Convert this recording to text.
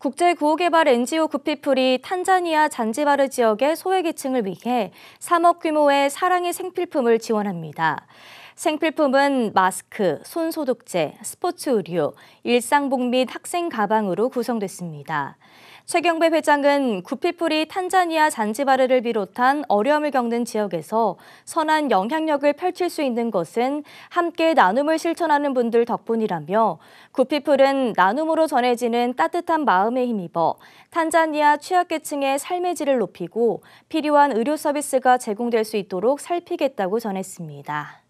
국제구호개발 NGO 구피풀이 탄자니아 잔지바르 지역의 소외계층을 위해 3억 규모의 사랑의 생필품을 지원합니다. 생필품은 마스크, 손소독제, 스포츠 의류, 일상복 및 학생 가방으로 구성됐습니다. 최경배 회장은 구피풀이 탄자니아 잔지바르를 비롯한 어려움을 겪는 지역에서 선한 영향력을 펼칠 수 있는 것은 함께 나눔을 실천하는 분들 덕분이라며 구피풀은 나눔으로 전해지는 따뜻한 마음 마음에 힘입어 탄자니아 취약계층의 삶의 질을 높이고 필요한 의료 서비스가 제공될 수 있도록 살피겠다고 전했습니다.